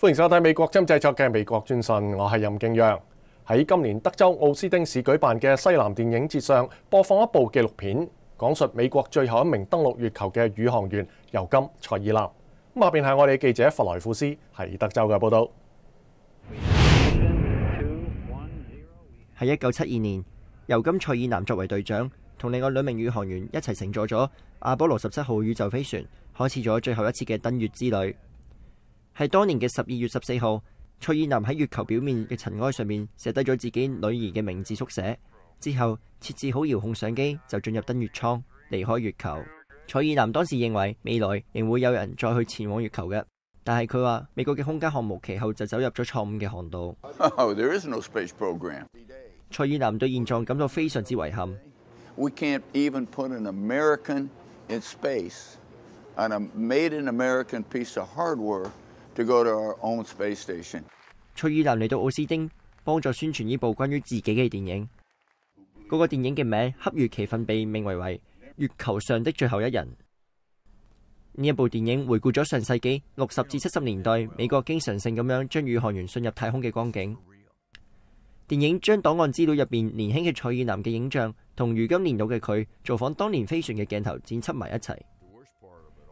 欢迎收睇美国针制作嘅《美国专讯》，我系任敬阳。喺今年德州奥斯丁市举办嘅西南电影节上，播放一部纪录片，讲述美国最后一名登陆月球嘅宇航员尤金·蔡尔南。咁下边系我哋记者弗莱库斯喺德州嘅报道。喺一九七二年，尤金·蔡尔南作为队长，同另外两名宇航员一齐乘坐咗阿波罗十七号宇宙飞船，开始咗最后一次嘅登月之旅。系当年嘅十二月十四号，蔡爾南喺月球表面嘅尘埃上面写低咗自己女儿嘅名字缩写，之后设置好遥控相机就进入登月舱，离开月球。蔡爾南当时认为未来仍会有人再去前往月球嘅，但系佢话美国嘅空间项目其后就走入咗错误嘅航道。蔡爾南对现状感到非常之遗憾。We can't even put an American in space, o n a made an American piece of hardware. 蔡尔南嚟到奥斯丁，帮助宣传呢部关于自己嘅电影。嗰个电影嘅名《恰如其分》被命为为《月球上的最后一人》。呢一部电影回顾咗上世纪六十至七十年代美国经常性咁样将宇航员送入太空嘅光景。电影将档案资料入面年轻嘅蔡尔南嘅影像，同如今年老嘅佢造访当年飞船嘅镜头剪辑埋一齐。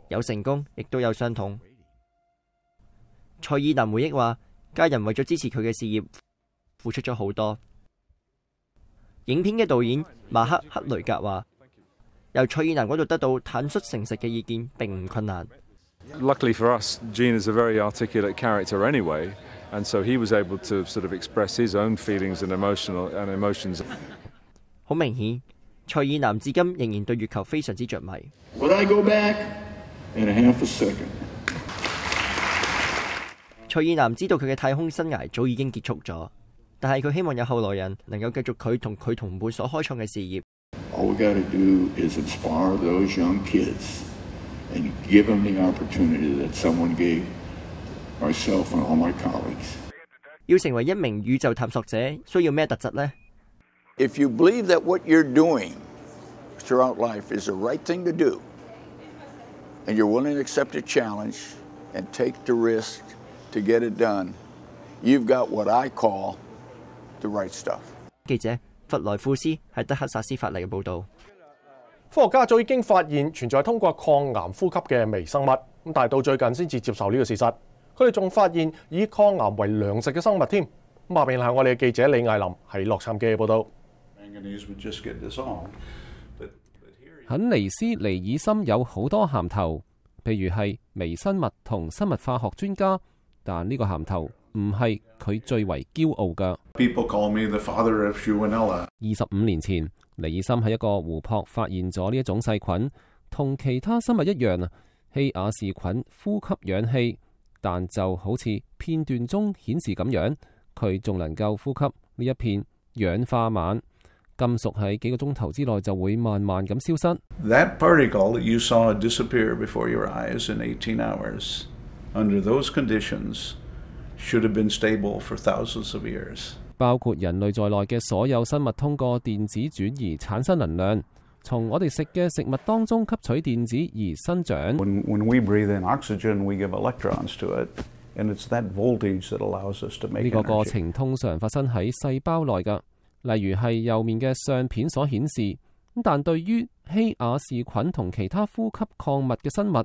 有成功，亦都有伤痛。蔡尔南回忆话：家人为咗支持佢嘅事业，付出咗好多。影片嘅导演马克克雷格话：由蔡尔南嗰度得到坦率诚实嘅意见，并唔困难。Luckily for us, Gene is a very articulate character anyway, and so he was able to sort of express his own feelings and emotional and emotions。好明显，蔡尔南至今仍然对月球非常之着迷。徐意男知道佢嘅太空生涯早已经结束咗，但系佢希望有后来人能够继续佢同佢同伴所开创嘅事业。要成为一名宇宙探索者，需要咩特质咧？to get it got what the right stuff. done, you've I call 记者弗莱夫斯系德克萨斯法利嘅报道。科学家早已经发现存在通过抗癌呼吸嘅微生物，咁但系到最近先至接受呢个事实。佢哋仲发现以抗癌为粮食嘅生物添。咁下面系我哋嘅记者李艾林，系洛杉矶嘅报道。肯尼斯·尼尔森有好多咸头，譬如系微生物同生物化学专家。但呢个咸头唔系佢最为骄傲嘅。二十五年前，尼尔森喺一个湖泊发现咗呢一种细菌，同其他生物一样，希亚氏菌呼吸氧气，但就好似片段中显示咁样，佢仲能够呼吸呢一片氧化锰金属喺几个钟头之内就会慢慢咁消失。under those conditions should have been stable for thousands of years。包括人類在內嘅所有生物通過電子轉移產生能量，從我哋食嘅食物當中吸取電子而生長。When when we breathe in oxygen, we give electrons to it, and it's that voltage that allows us to make energy。呢個過程通常發生喺細胞內㗎，例如係右面嘅相片所顯示。但對於希雅氏菌同其他呼吸礦物嘅生物，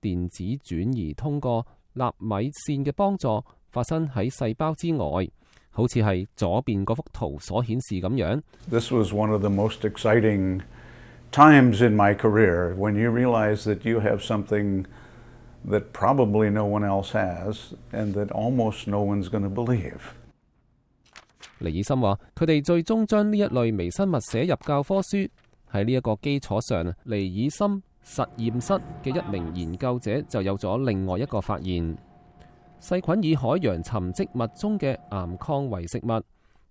电子转移通过纳米线嘅帮助发生喺细胞之外，好似系左边嗰幅图所显示咁样。李以森话：，佢哋最终将呢一类微生物写入教科书，喺呢一个基础上，李以森實驗室嘅一名研究者就有咗另外一個發現：細菌以海洋沉積物中嘅岩矿為食物，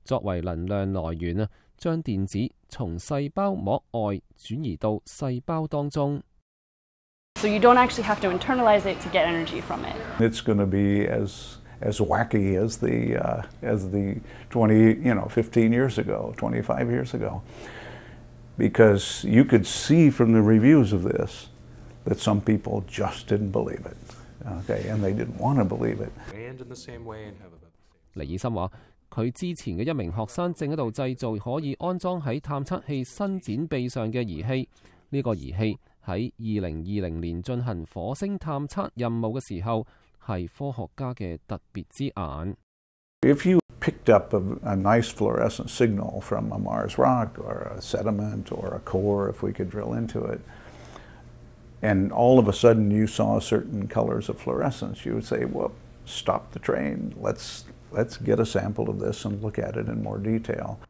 作為能量來源啊，將電子從細胞膜外轉移到細胞當中。因 n 你从这些评论中可以看到，有些人就是不 a 信，他们不想相信。李尔森说，佢之前嘅一名学生正喺度制造可以安装喺探测器伸展臂上嘅仪器。呢个仪器喺二零二零年进行火星探测任务嘅时候，係科学家嘅特别之眼。picked up a, a, nice fluorescent signal from a Mars rock or a sediment or a core if we could drill into it. And all of a sudden you saw certain colors of fluorescence, you would say, well, stop the train. Let's, let's get a sample of this and look at it in more detail.